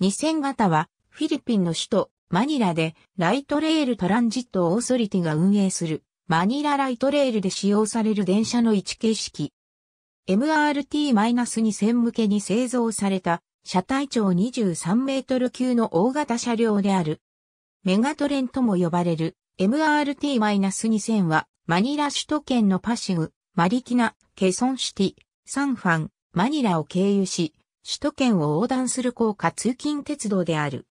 2000型はフィリピンの首都マニラでライトレールトランジットオーソリティが運営するマニラライトレールで使用される電車の位置形式。MRT-2000 向けに製造された車体長23メートル級の大型車両である。メガトレンとも呼ばれる MRT-2000 はマニラ首都圏のパシグ、マリキナ、ケソンシティ、サンファン、マニラを経由し、首都圏を横断する高架通勤鉄道である。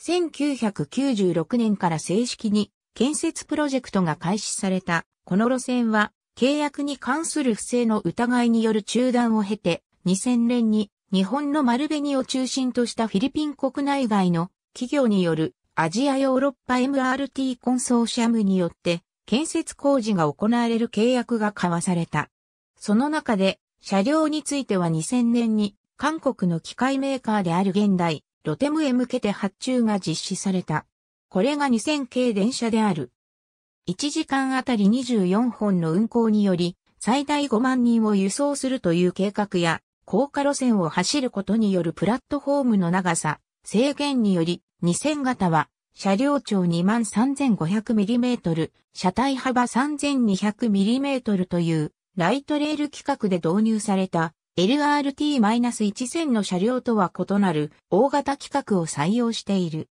1996年から正式に建設プロジェクトが開始された、この路線は契約に関する不正の疑いによる中断を経て、2000年に日本の丸紅を中心としたフィリピン国内外の企業によるアジアヨーロッパ MRT コンソーシアムによって建設工事が行われる契約が交わされた。その中で車両については2000年に韓国の機械メーカーである現代、ロテムへ向けて発注が実施された。これが2000系電車である。1時間あたり24本の運行により、最大5万人を輸送するという計画や、高架路線を走ることによるプラットフォームの長さ、制限により、2000型は、車両長 23,500mm、車体幅 3,200mm という、ライトレール規格で導入された、LRT-1000 の車両とは異なる大型規格を採用している。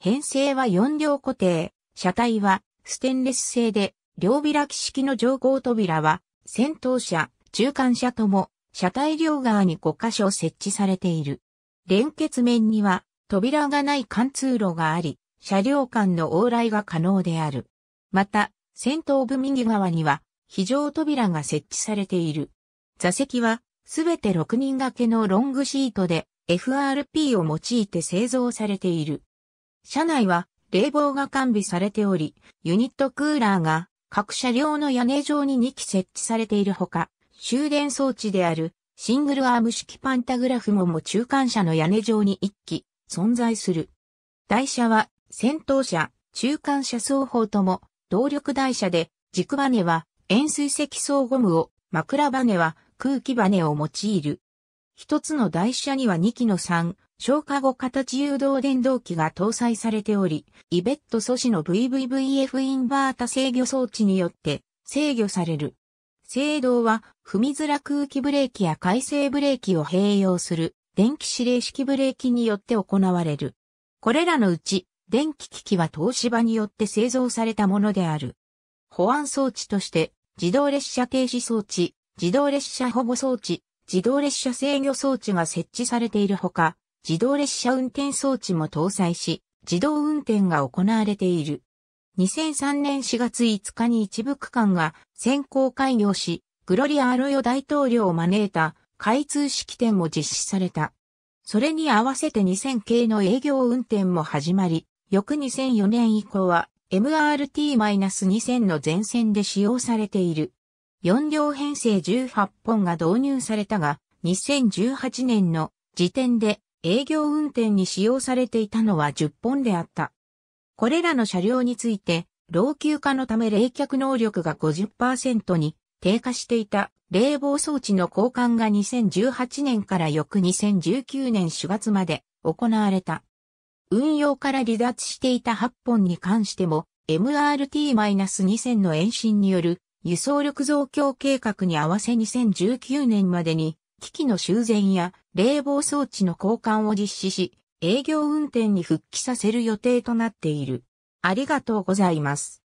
編成は4両固定、車体はステンレス製で、両開き式の乗降扉は、先頭車、中間車とも、車体両側に5箇所設置されている。連結面には、扉がない貫通路があり、車両間の往来が可能である。また、先頭部右側には、非常扉が設置されている。座席は、すべて6人掛けのロングシートで FRP を用いて製造されている。車内は冷房が完備されており、ユニットクーラーが各車両の屋根上に2機設置されているほか、終電装置であるシングルアーム式パンタグラフもも中間車の屋根上に1機存在する。台車は先頭車、中間車双方とも動力台車で軸バネは円錐積層ゴムを枕バネは空気バネを用いる。一つの台車には2機の3、消化後形誘導電動機が搭載されており、イベット素子の VVVF インバータ制御装置によって制御される。制動は踏みづら空気ブレーキや回生ブレーキを併用する電気指令式ブレーキによって行われる。これらのうち電気機器は東芝によって製造されたものである。保安装置として自動列車停止装置、自動列車保護装置、自動列車制御装置が設置されているほか、自動列車運転装置も搭載し、自動運転が行われている。2003年4月5日に一部区間が先行開業し、グロリア・アロヨ大統領を招いた開通式典も実施された。それに合わせて2000系の営業運転も始まり、翌2004年以降は MRT-2000 の全線で使用されている。4両編成18本が導入されたが、2018年の時点で営業運転に使用されていたのは10本であった。これらの車両について、老朽化のため冷却能力が50%に低下していた冷房装置の交換が2018年から翌2019年4月まで行われた。運用から離脱していた8本に関しても MRT-2000 の延伸による輸送力増強計画に合わせ2019年までに、機器の修繕や冷房装置の交換を実施し、営業運転に復帰させる予定となっている。ありがとうございます。